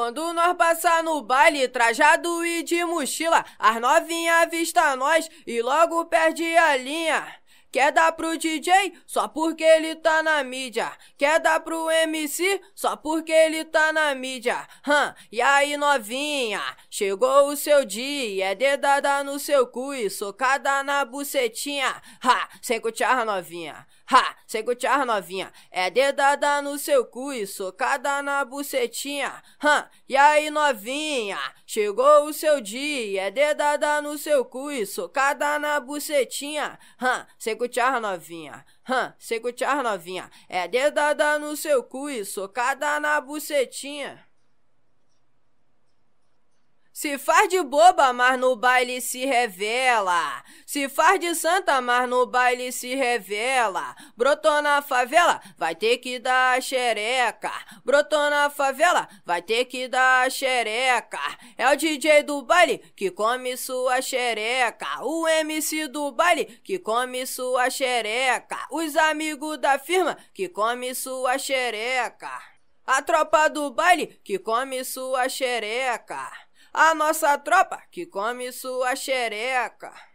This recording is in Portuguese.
Quando nós passar no baile, trajado e de mochila, as novinha avista nós e logo perde a linha. Quer dar pro DJ só porque ele tá na mídia. Quer dar pro MC só porque ele tá na mídia. Hã? e aí novinha, chegou o seu dia. É dedada no seu cu e socada na bucetinha. Ha, sem cutiarra novinha. Ha! Chego tchau, novinha, é dedada no seu cu e socada na bucetinha. Ha! E aí novinha, chegou o seu dia, é dedada no seu cu e socada na bucetinha. Ha! Chego tchau, novinha. Hã, sei novinha, é dedada no seu cu e socada na bucetinha. Se faz de boba, mas no baile se revela. Se faz de santa, mas no baile se revela. Brotou na favela, vai ter que dar a xereca. Brotou na favela, vai ter que dar a xereca. É o DJ do baile que come sua xereca. O MC do baile que come sua xereca. Os amigos da firma que come sua xereca. A tropa do baile que come sua xereca a nossa tropa que come sua xereca.